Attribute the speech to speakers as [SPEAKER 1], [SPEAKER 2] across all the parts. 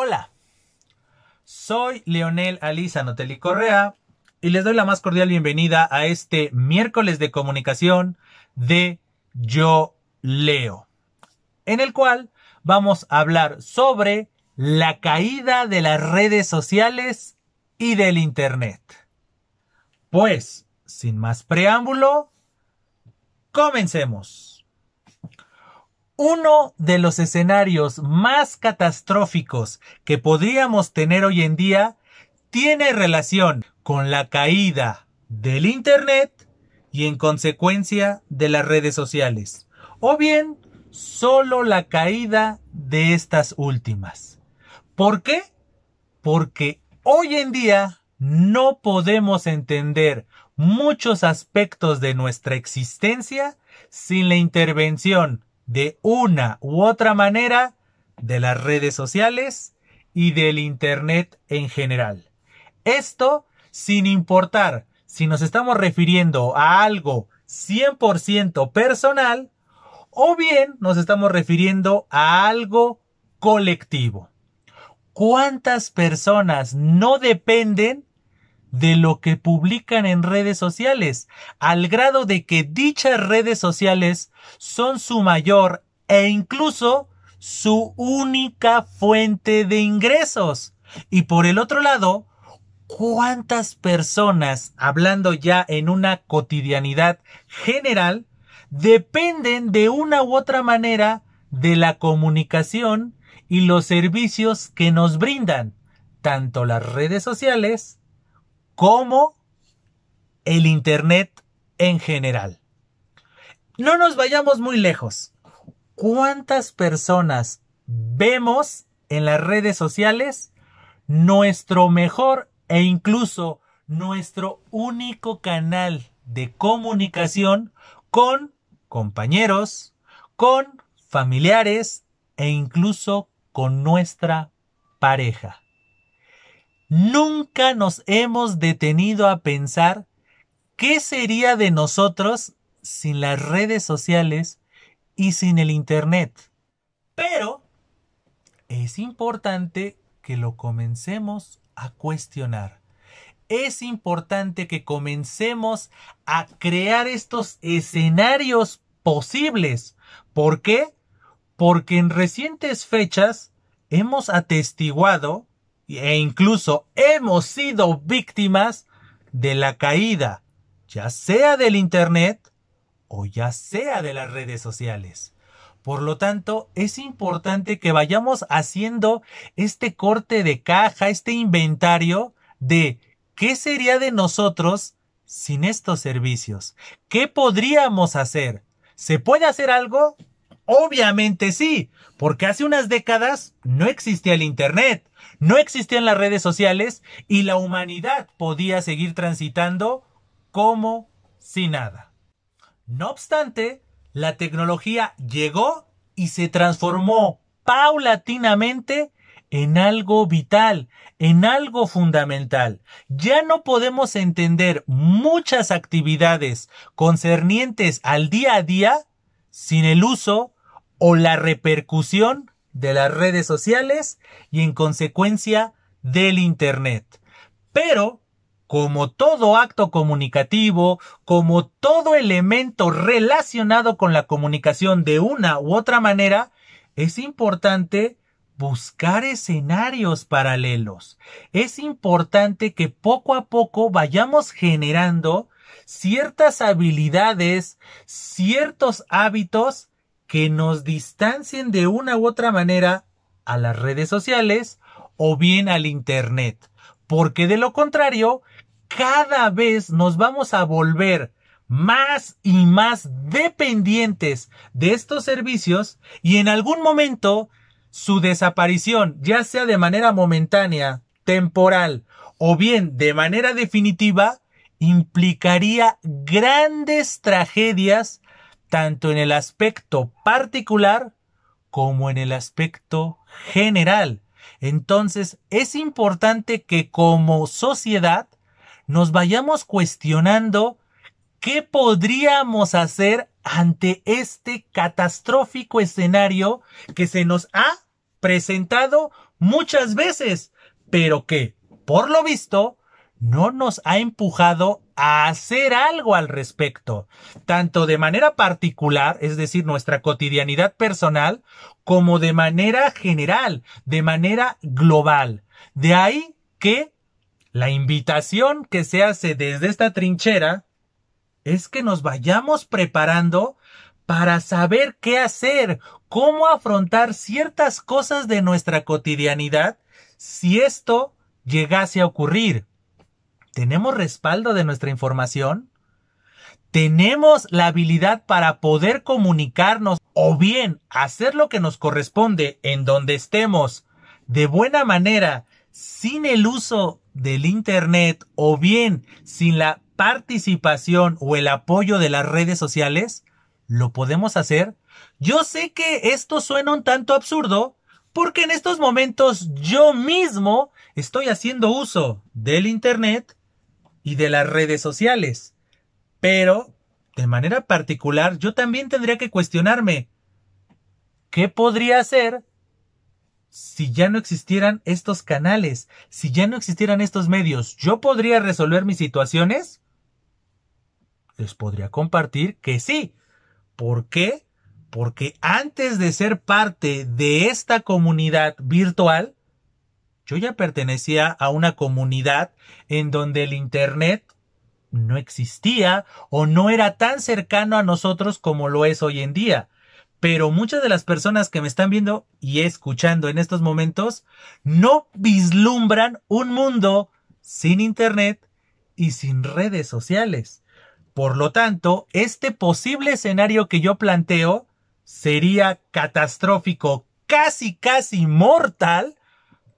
[SPEAKER 1] Hola, soy Leonel Alisa Noteli Correa y les doy la más cordial bienvenida a este miércoles de comunicación de Yo Leo, en el cual vamos a hablar sobre la caída de las redes sociales y del Internet. Pues, sin más preámbulo, comencemos. Uno de los escenarios más catastróficos que podríamos tener hoy en día tiene relación con la caída del Internet y en consecuencia de las redes sociales, o bien solo la caída de estas últimas. ¿Por qué? Porque hoy en día no podemos entender muchos aspectos de nuestra existencia sin la intervención de una u otra manera de las redes sociales y del Internet en general. Esto sin importar si nos estamos refiriendo a algo 100% personal o bien nos estamos refiriendo a algo colectivo. ¿Cuántas personas no dependen de lo que publican en redes sociales, al grado de que dichas redes sociales son su mayor e incluso su única fuente de ingresos. Y por el otro lado, ¿cuántas personas, hablando ya en una cotidianidad general, dependen de una u otra manera de la comunicación y los servicios que nos brindan, tanto las redes sociales como el Internet en general. No nos vayamos muy lejos. ¿Cuántas personas vemos en las redes sociales nuestro mejor e incluso nuestro único canal de comunicación con compañeros, con familiares e incluso con nuestra pareja? nunca nos hemos detenido a pensar qué sería de nosotros sin las redes sociales y sin el Internet. Pero es importante que lo comencemos a cuestionar. Es importante que comencemos a crear estos escenarios posibles. ¿Por qué? Porque en recientes fechas hemos atestiguado e incluso hemos sido víctimas de la caída, ya sea del Internet o ya sea de las redes sociales. Por lo tanto, es importante que vayamos haciendo este corte de caja, este inventario de qué sería de nosotros sin estos servicios. ¿Qué podríamos hacer? ¿Se puede hacer algo? Obviamente sí, porque hace unas décadas no existía el Internet, no existían las redes sociales y la humanidad podía seguir transitando como si nada. No obstante, la tecnología llegó y se transformó paulatinamente en algo vital, en algo fundamental. Ya no podemos entender muchas actividades concernientes al día a día sin el uso o la repercusión de las redes sociales y en consecuencia del Internet. Pero, como todo acto comunicativo, como todo elemento relacionado con la comunicación de una u otra manera, es importante buscar escenarios paralelos. Es importante que poco a poco vayamos generando ciertas habilidades, ciertos hábitos que nos distancien de una u otra manera a las redes sociales o bien al Internet, porque de lo contrario, cada vez nos vamos a volver más y más dependientes de estos servicios y en algún momento su desaparición, ya sea de manera momentánea, temporal o bien de manera definitiva, implicaría grandes tragedias tanto en el aspecto particular como en el aspecto general. Entonces es importante que como sociedad nos vayamos cuestionando qué podríamos hacer ante este catastrófico escenario que se nos ha presentado muchas veces, pero que, por lo visto, no nos ha empujado a hacer algo al respecto, tanto de manera particular, es decir, nuestra cotidianidad personal, como de manera general, de manera global. De ahí que la invitación que se hace desde esta trinchera es que nos vayamos preparando para saber qué hacer, cómo afrontar ciertas cosas de nuestra cotidianidad si esto llegase a ocurrir. ¿Tenemos respaldo de nuestra información? ¿Tenemos la habilidad para poder comunicarnos o bien hacer lo que nos corresponde en donde estemos de buena manera sin el uso del Internet o bien sin la participación o el apoyo de las redes sociales? ¿Lo podemos hacer? Yo sé que esto suena un tanto absurdo porque en estos momentos yo mismo estoy haciendo uso del Internet y de las redes sociales. Pero, de manera particular, yo también tendría que cuestionarme, ¿qué podría hacer si ya no existieran estos canales, si ya no existieran estos medios? ¿Yo podría resolver mis situaciones? Les podría compartir que sí. ¿Por qué? Porque antes de ser parte de esta comunidad virtual, yo ya pertenecía a una comunidad en donde el Internet no existía o no era tan cercano a nosotros como lo es hoy en día. Pero muchas de las personas que me están viendo y escuchando en estos momentos no vislumbran un mundo sin Internet y sin redes sociales. Por lo tanto, este posible escenario que yo planteo sería catastrófico, casi, casi mortal,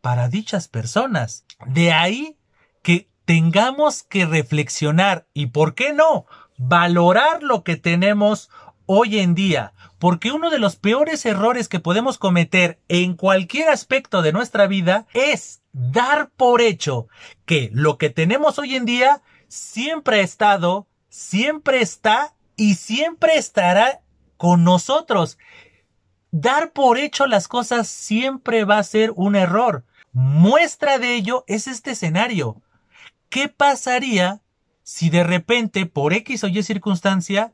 [SPEAKER 1] para dichas personas. De ahí que tengamos que reflexionar y, ¿por qué no?, valorar lo que tenemos hoy en día, porque uno de los peores errores que podemos cometer en cualquier aspecto de nuestra vida es dar por hecho que lo que tenemos hoy en día siempre ha estado, siempre está y siempre estará con nosotros. Dar por hecho las cosas siempre va a ser un error, Muestra de ello es este escenario. ¿Qué pasaría si de repente, por X o Y circunstancia,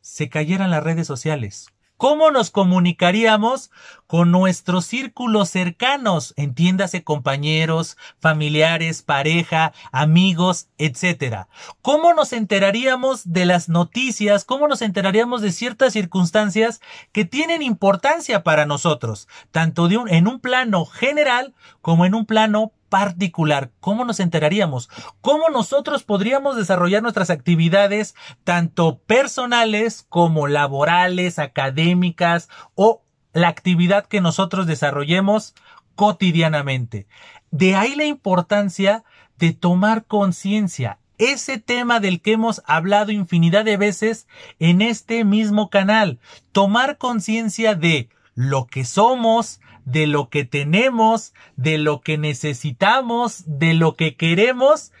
[SPEAKER 1] se cayeran las redes sociales? ¿Cómo nos comunicaríamos con nuestros círculos cercanos? Entiéndase compañeros, familiares, pareja, amigos, etcétera. ¿Cómo nos enteraríamos de las noticias? ¿Cómo nos enteraríamos de ciertas circunstancias que tienen importancia para nosotros? Tanto en un plano general como en un plano particular. ¿Cómo nos enteraríamos? ¿Cómo nosotros podríamos desarrollar nuestras actividades tanto personales como laborales, académicas o la actividad que nosotros desarrollemos cotidianamente? De ahí la importancia de tomar conciencia. Ese tema del que hemos hablado infinidad de veces en este mismo canal. Tomar conciencia de lo que somos, de lo que tenemos, de lo que necesitamos, de lo que queremos,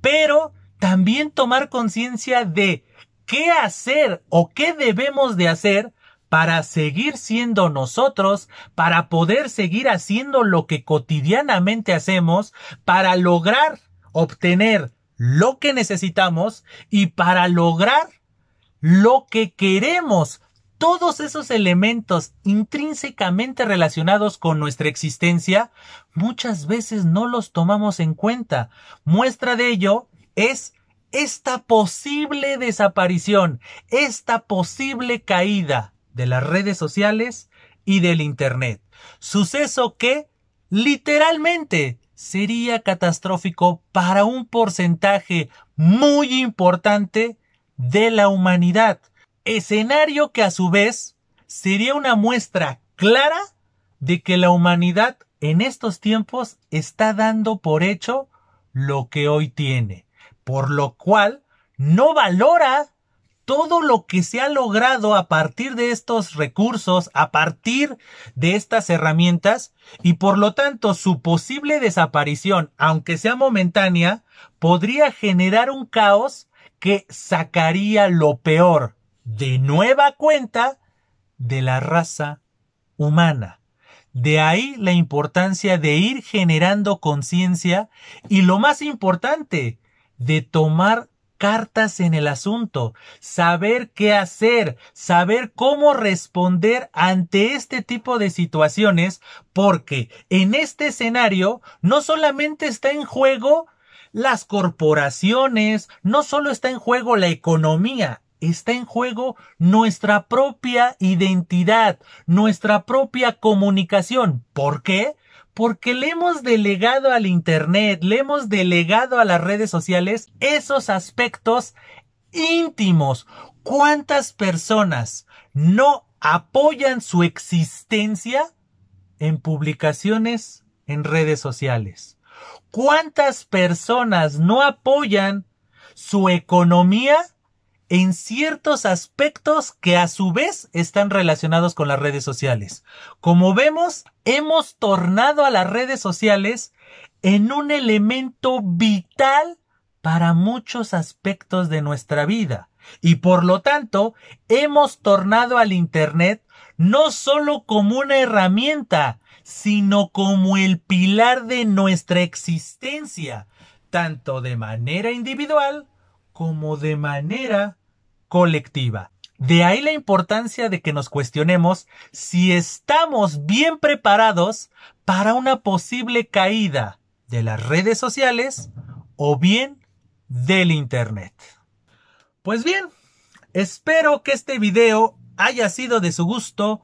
[SPEAKER 1] pero también tomar conciencia de qué hacer o qué debemos de hacer para seguir siendo nosotros, para poder seguir haciendo lo que cotidianamente hacemos, para lograr obtener lo que necesitamos y para lograr lo que queremos todos esos elementos intrínsecamente relacionados con nuestra existencia muchas veces no los tomamos en cuenta. Muestra de ello es esta posible desaparición, esta posible caída de las redes sociales y del Internet. Suceso que, literalmente, sería catastrófico para un porcentaje muy importante de la humanidad. Escenario que a su vez sería una muestra clara de que la humanidad en estos tiempos está dando por hecho lo que hoy tiene, por lo cual no valora todo lo que se ha logrado a partir de estos recursos, a partir de estas herramientas, y por lo tanto su posible desaparición, aunque sea momentánea, podría generar un caos que sacaría lo peor de nueva cuenta de la raza humana. De ahí la importancia de ir generando conciencia y lo más importante, de tomar cartas en el asunto, saber qué hacer, saber cómo responder ante este tipo de situaciones, porque en este escenario no solamente está en juego las corporaciones, no solo está en juego la economía, está en juego nuestra propia identidad, nuestra propia comunicación. ¿Por qué? Porque le hemos delegado al Internet, le hemos delegado a las redes sociales esos aspectos íntimos. ¿Cuántas personas no apoyan su existencia en publicaciones en redes sociales? ¿Cuántas personas no apoyan su economía en ciertos aspectos que a su vez están relacionados con las redes sociales. Como vemos, hemos tornado a las redes sociales en un elemento vital para muchos aspectos de nuestra vida. Y por lo tanto, hemos tornado al Internet no solo como una herramienta, sino como el pilar de nuestra existencia, tanto de manera individual como de manera colectiva. De ahí la importancia de que nos cuestionemos si estamos bien preparados para una posible caída de las redes sociales o bien del Internet. Pues bien, espero que este video haya sido de su gusto,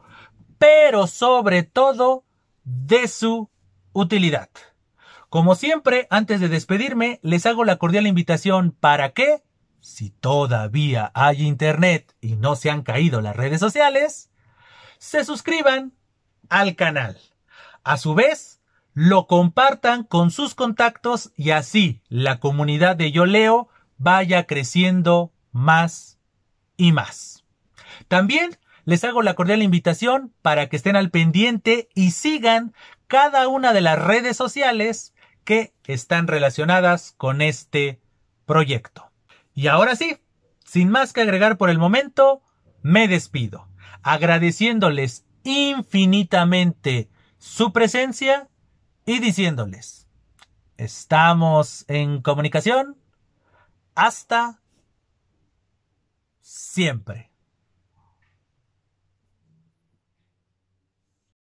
[SPEAKER 1] pero sobre todo de su utilidad. Como siempre, antes de despedirme, les hago la cordial invitación para que, si todavía hay internet y no se han caído las redes sociales, se suscriban al canal. A su vez, lo compartan con sus contactos y así la comunidad de Yo Leo vaya creciendo más y más. También les hago la cordial invitación para que estén al pendiente y sigan cada una de las redes sociales que están relacionadas con este proyecto. Y ahora sí, sin más que agregar por el momento, me despido, agradeciéndoles infinitamente su presencia y diciéndoles, estamos en comunicación hasta siempre.